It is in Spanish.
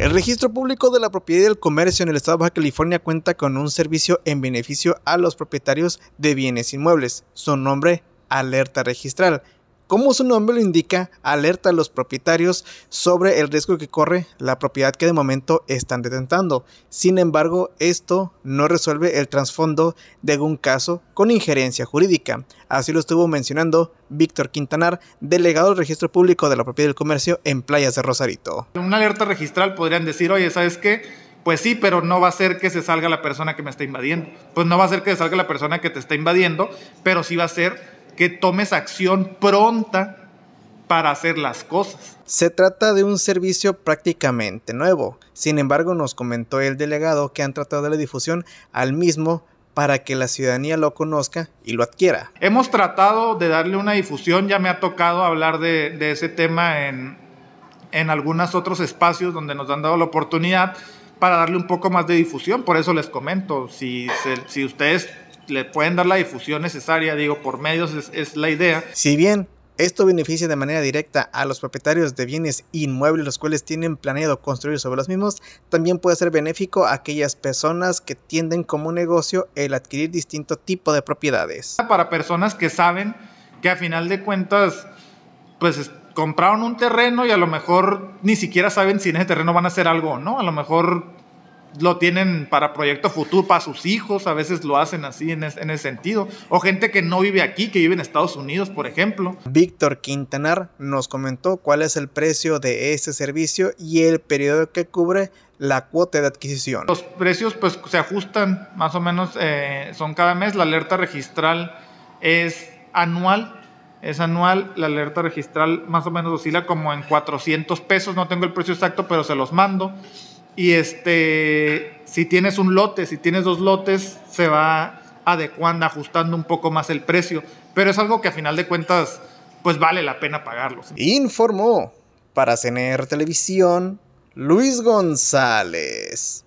El registro público de la propiedad y el comercio en el estado de Baja California cuenta con un servicio en beneficio a los propietarios de bienes inmuebles. Su nombre, alerta registral como su nombre lo indica, alerta a los propietarios sobre el riesgo que corre la propiedad que de momento están detentando. Sin embargo, esto no resuelve el trasfondo de algún caso con injerencia jurídica. Así lo estuvo mencionando Víctor Quintanar, delegado del Registro Público de la Propiedad del Comercio en Playas de Rosarito. En Una alerta registral podrían decir, oye, ¿sabes qué? Pues sí, pero no va a ser que se salga la persona que me está invadiendo. Pues no va a ser que se salga la persona que te está invadiendo, pero sí va a ser que tomes acción pronta para hacer las cosas. Se trata de un servicio prácticamente nuevo, sin embargo nos comentó el delegado que han tratado de la difusión al mismo para que la ciudadanía lo conozca y lo adquiera. Hemos tratado de darle una difusión, ya me ha tocado hablar de, ese tema en, algunos otros espacios donde nos han dado la oportunidad para darle un poco más de difusión, por eso les comento, si, si ustedes le pueden dar la difusión necesaria, digo, por medios es, la idea. Si bien esto beneficia de manera directa a los propietarios de bienes inmuebles los cuales tienen planeado construir sobre los mismos. También puede ser benéfico a aquellas personas que tienden como negocio el adquirir distinto tipo de propiedades. Para personas que saben que a final de cuentas, pues compraron un terreno y a lo mejor ni siquiera saben si en ese terreno van a hacer algo, ¿no? A lo mejor lo tienen para proyecto futuro, para sus hijos, a veces lo hacen así en, ese sentido. O gente que no vive aquí, que vive en Estados Unidos, por ejemplo. Víctor Quintanar nos comentó cuál es el precio de este servicio y el periodo que cubre la cuota de adquisición. Los precios pues se ajustan más o menos, eh, son cada mes, la alerta registral es anual, es anual, la alerta registral más o menos oscila como en 400 pesos, no tengo el precio exacto, pero se los mando. Y este, si tienes un lote, si tienes dos lotes, se va adecuando, ajustando un poco más el precio. Pero es algo que a final de cuentas, pues vale la pena pagarlo. Informó para CNR Televisión Luis González.